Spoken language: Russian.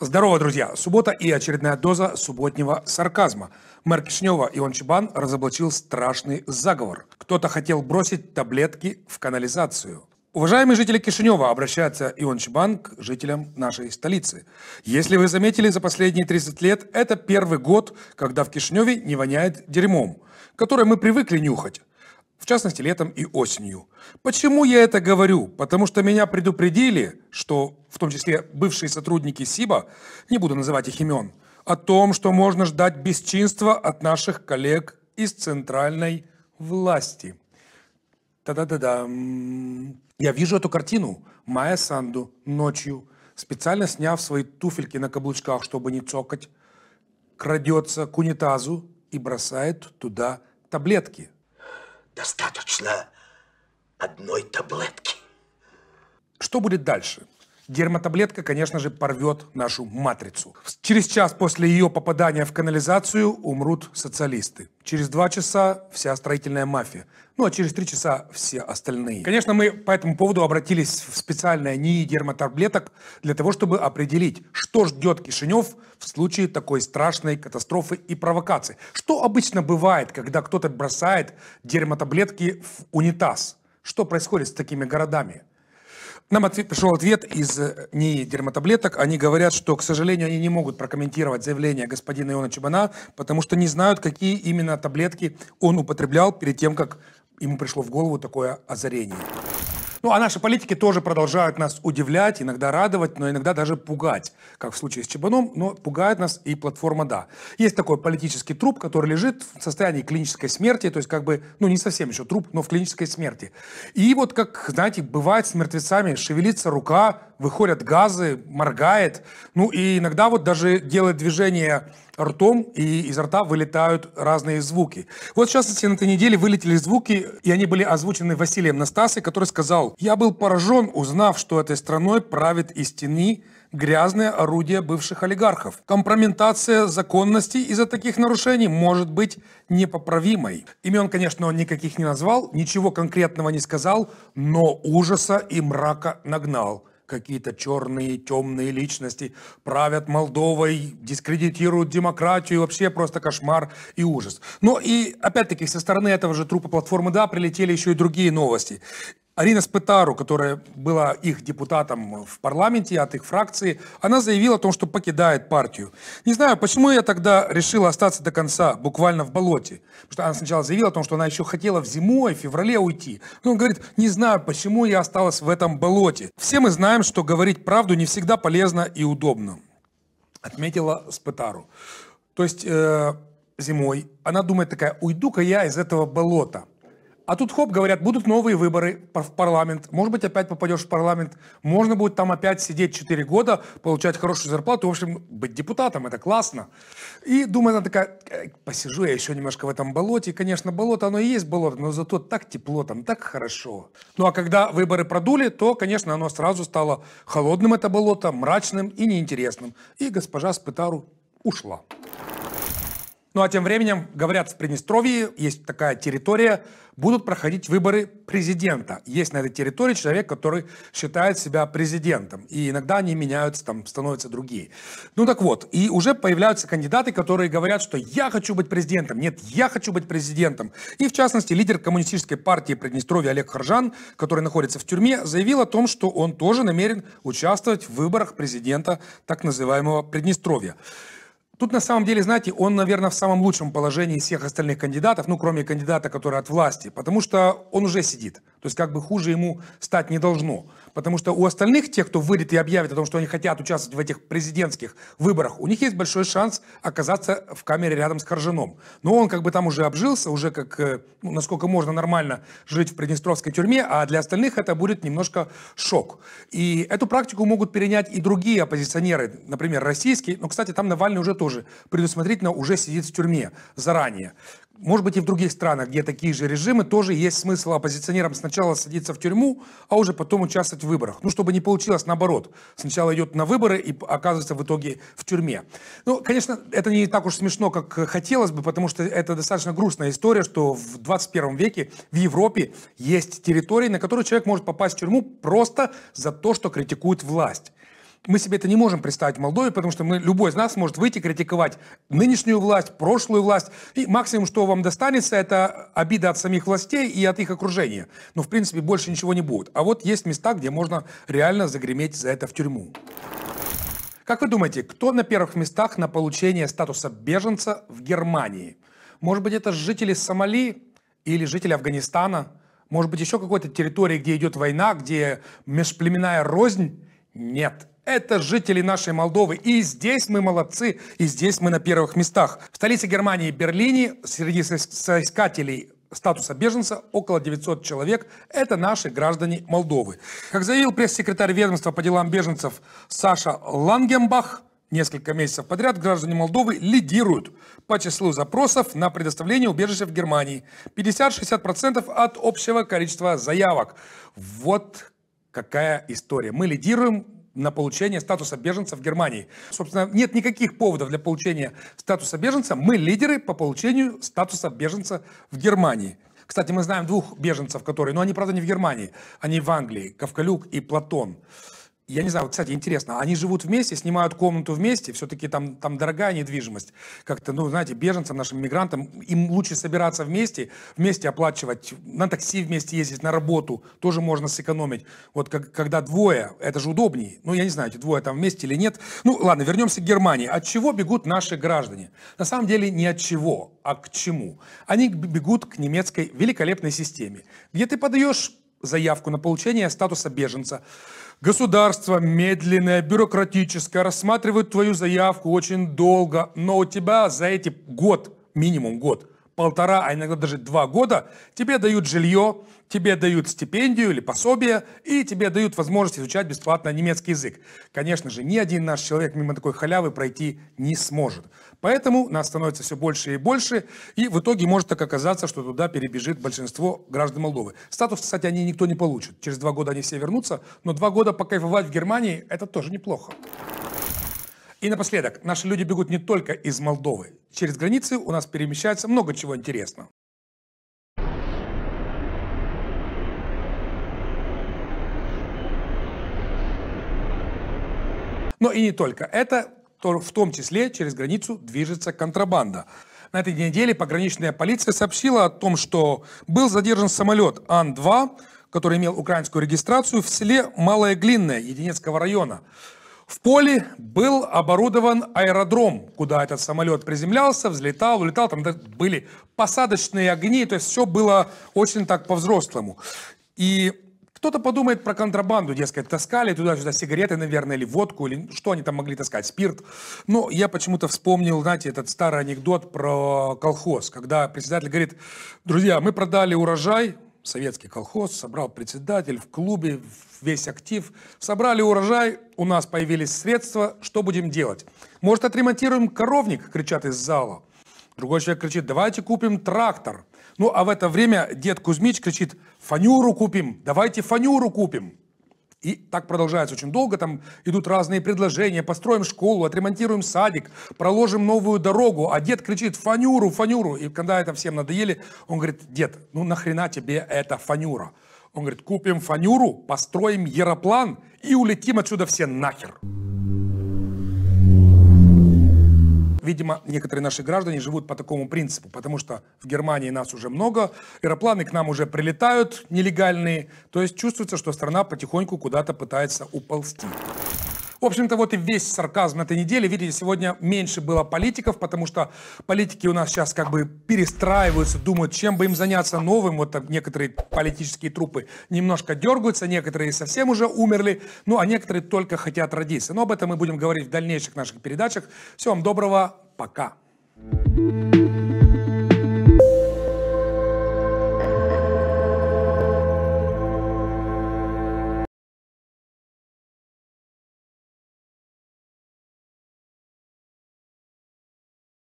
Здорово, друзья! Суббота и очередная доза субботнего сарказма. Мэр Кишнева Иван Чебан разоблачил страшный заговор. Кто-то хотел бросить таблетки в канализацию. Уважаемые жители Кишинева, обращается Ион Чебан к жителям нашей столицы. Если вы заметили, за последние 30 лет это первый год, когда в Кишиневе не воняет дерьмом, которое мы привыкли нюхать в частности летом и осенью. Почему я это говорю? Потому что меня предупредили, что в том числе бывшие сотрудники СИБа, не буду называть их имен, о том, что можно ждать бесчинства от наших коллег из центральной власти. Та-да-да-да. Я вижу эту картину. Майя Санду ночью, специально сняв свои туфельки на каблучках, чтобы не цокать, крадется к унитазу и бросает туда таблетки Достаточно одной таблетки. Что будет дальше? Дерматаблетка, конечно же, порвет нашу матрицу. Через час после ее попадания в канализацию умрут социалисты. Через два часа вся строительная мафия. Ну, а через три часа все остальные. Конечно, мы по этому поводу обратились в специальное НИИ гермотаблеток для того, чтобы определить, что ждет Кишинев в случае такой страшной катастрофы и провокации. Что обычно бывает, когда кто-то бросает дерматаблетки в унитаз? Что происходит с такими городами? нам ответ, пришел ответ из э, не дерматоблеток. Они говорят, что, к сожалению, они не могут прокомментировать заявление господина Иона Чебана, потому что не знают, какие именно таблетки он употреблял перед тем, как ему пришло в голову такое озарение. Ну, а наши политики тоже продолжают нас удивлять, иногда радовать, но иногда даже пугать, как в случае с Чебаном, но пугает нас и платформа «Да». Есть такой политический труп, который лежит в состоянии клинической смерти, то есть как бы, ну, не совсем еще труп, но в клинической смерти. И вот как, знаете, бывает с мертвецами, шевелится рука, выходят газы, моргает. Ну и иногда вот даже делает движение ртом, и из рта вылетают разные звуки. Вот, в частности, на этой неделе вылетели звуки, и они были озвучены Василием Настасой, который сказал, «Я был поражен, узнав, что этой страной правит из тени грязное орудие бывших олигархов. Компрометация законности из-за таких нарушений может быть непоправимой. Имен, конечно, он никаких не назвал, ничего конкретного не сказал, но ужаса и мрака нагнал какие-то черные, темные личности правят Молдовой, дискредитируют демократию, вообще просто кошмар и ужас. Но и, опять-таки, со стороны этого же трупа платформы «Да» прилетели еще и другие новости. Арина Спетару, которая была их депутатом в парламенте от их фракции, она заявила о том, что покидает партию. Не знаю, почему я тогда решила остаться до конца, буквально в болоте. Потому что она сначала заявила о том, что она еще хотела в зимой, в феврале уйти. Но он говорит, не знаю, почему я осталась в этом болоте. Все мы знаем, что говорить правду не всегда полезно и удобно. Отметила Спетару. То есть э, зимой она думает такая, уйду-ка я из этого болота – а тут хоп, говорят, будут новые выборы в парламент. Может быть, опять попадешь в парламент. Можно будет там опять сидеть 4 года, получать хорошую зарплату. В общем, быть депутатом, это классно. И думаю, она такая, «Э, посижу я еще немножко в этом болоте. конечно, болото, оно и есть болото, но зато так тепло там, так хорошо. Ну, а когда выборы продули, то, конечно, оно сразу стало холодным, это болото, мрачным и неинтересным. И госпожа Спытару ушла. Ну а тем временем, говорят, в Приднестровье есть такая территория, будут проходить выборы президента. Есть на этой территории человек, который считает себя президентом. И иногда они меняются, там становятся другие. Ну так вот, и уже появляются кандидаты, которые говорят, что я хочу быть президентом. Нет, я хочу быть президентом. И в частности, лидер коммунистической партии Приднестровья Олег Харжан, который находится в тюрьме, заявил о том, что он тоже намерен участвовать в выборах президента так называемого Приднестровья. Тут на самом деле, знаете, он, наверное, в самом лучшем положении из всех остальных кандидатов, ну, кроме кандидата, который от власти, потому что он уже сидит. То есть как бы хуже ему стать не должно. Потому что у остальных, тех, кто выйдет и объявит о том, что они хотят участвовать в этих президентских выборах, у них есть большой шанс оказаться в камере рядом с Коржином. Но он как бы там уже обжился, уже как, э, ну, насколько можно нормально жить в приднестровской тюрьме, а для остальных это будет немножко шок. И эту практику могут перенять и другие оппозиционеры, например, российские. Но, кстати, там Навальный уже тоже предусмотрительно уже сидит в тюрьме заранее. Может быть, и в других странах, где такие же режимы, тоже есть смысл оппозиционерам сначала садиться в тюрьму, а уже потом участвовать в выборах. Ну, чтобы не получилось наоборот. Сначала идет на выборы и оказывается в итоге в тюрьме. Ну, конечно, это не так уж смешно, как хотелось бы, потому что это достаточно грустная история, что в 21 веке в Европе есть территории, на которые человек может попасть в тюрьму просто за то, что критикует власть мы себе это не можем представить в Молдове, потому что мы, любой из нас может выйти критиковать нынешнюю власть, прошлую власть. И максимум, что вам достанется, это обида от самих властей и от их окружения. Но, в принципе, больше ничего не будет. А вот есть места, где можно реально загреметь за это в тюрьму. Как вы думаете, кто на первых местах на получение статуса беженца в Германии? Может быть, это жители Сомали или жители Афганистана? Может быть, еще какой-то территории, где идет война, где межплеменная рознь? Нет, это жители нашей Молдовы. И здесь мы молодцы, и здесь мы на первых местах. В столице Германии Берлине среди соискателей статуса беженца около 900 человек. Это наши граждане Молдовы. Как заявил пресс-секретарь ведомства по делам беженцев Саша Лангенбах, несколько месяцев подряд граждане Молдовы лидируют по числу запросов на предоставление убежища в Германии. 50-60% от общего количества заявок. Вот какая история. Мы лидируем на получение статуса беженца в Германии. Собственно, нет никаких поводов для получения статуса беженца. Мы лидеры по получению статуса беженца в Германии. Кстати, мы знаем двух беженцев, которые, но они, правда, не в Германии, они в Англии, Ковкалюк и Платон я не знаю, вот, кстати, интересно, они живут вместе, снимают комнату вместе, все-таки там, там дорогая недвижимость. Как-то, ну, знаете, беженцам, нашим мигрантам, им лучше собираться вместе, вместе оплачивать, на такси вместе ездить, на работу, тоже можно сэкономить. Вот как, когда двое, это же удобнее. Ну, я не знаю, эти двое там вместе или нет. Ну, ладно, вернемся к Германии. От чего бегут наши граждане? На самом деле не от чего, а к чему. Они бегут к немецкой великолепной системе, где ты подаешь заявку на получение статуса беженца, Государство медленное, бюрократическое, рассматривают твою заявку очень долго, но у тебя за эти год, минимум год, полтора, а иногда даже два года, тебе дают жилье, тебе дают стипендию или пособие, и тебе дают возможность изучать бесплатно немецкий язык. Конечно же, ни один наш человек мимо такой халявы пройти не сможет. Поэтому нас становится все больше и больше, и в итоге может так оказаться, что туда перебежит большинство граждан Молдовы. Статус, кстати, они никто не получит. Через два года они все вернутся, но два года покайфовать в Германии – это тоже неплохо. И напоследок, наши люди бегут не только из Молдовы. Через границы у нас перемещается много чего интересного. Но и не только. Это в том числе через границу движется контрабанда. На этой неделе пограничная полиция сообщила о том, что был задержан самолет Ан-2, который имел украинскую регистрацию в селе Малое Глинное Единецкого района. В поле был оборудован аэродром, куда этот самолет приземлялся, взлетал, улетал. Там были посадочные огни, то есть все было очень так по-взрослому. И кто-то подумает про контрабанду, дескать, таскали туда-сюда сигареты, наверное, или водку, или что они там могли таскать, спирт. Но я почему-то вспомнил, знаете, этот старый анекдот про колхоз, когда председатель говорит, друзья, мы продали урожай, советский колхоз, собрал председатель в клубе, весь актив. Собрали урожай, у нас появились средства, что будем делать? Может, отремонтируем коровник, кричат из зала. Другой человек кричит, давайте купим трактор. Ну, а в это время дед Кузьмич кричит, фанюру купим, давайте фанюру купим. И так продолжается очень долго, там идут разные предложения, построим школу, отремонтируем садик, проложим новую дорогу, а дед кричит «фанюру, фанюру!» И когда это всем надоели, он говорит «дед, ну нахрена тебе эта фанюра?» Он говорит «купим фанюру, построим яроплан и улетим отсюда все нахер!» видимо, некоторые наши граждане живут по такому принципу, потому что в Германии нас уже много, аэропланы к нам уже прилетают нелегальные, то есть чувствуется, что страна потихоньку куда-то пытается уползти. В общем-то, вот и весь сарказм этой недели. Видите, сегодня меньше было политиков, потому что политики у нас сейчас как бы перестраиваются, думают, чем бы им заняться новым. Вот некоторые политические трупы немножко дергаются, некоторые совсем уже умерли, ну а некоторые только хотят родиться. Но об этом мы будем говорить в дальнейших наших передачах. Всем доброго, пока. thank you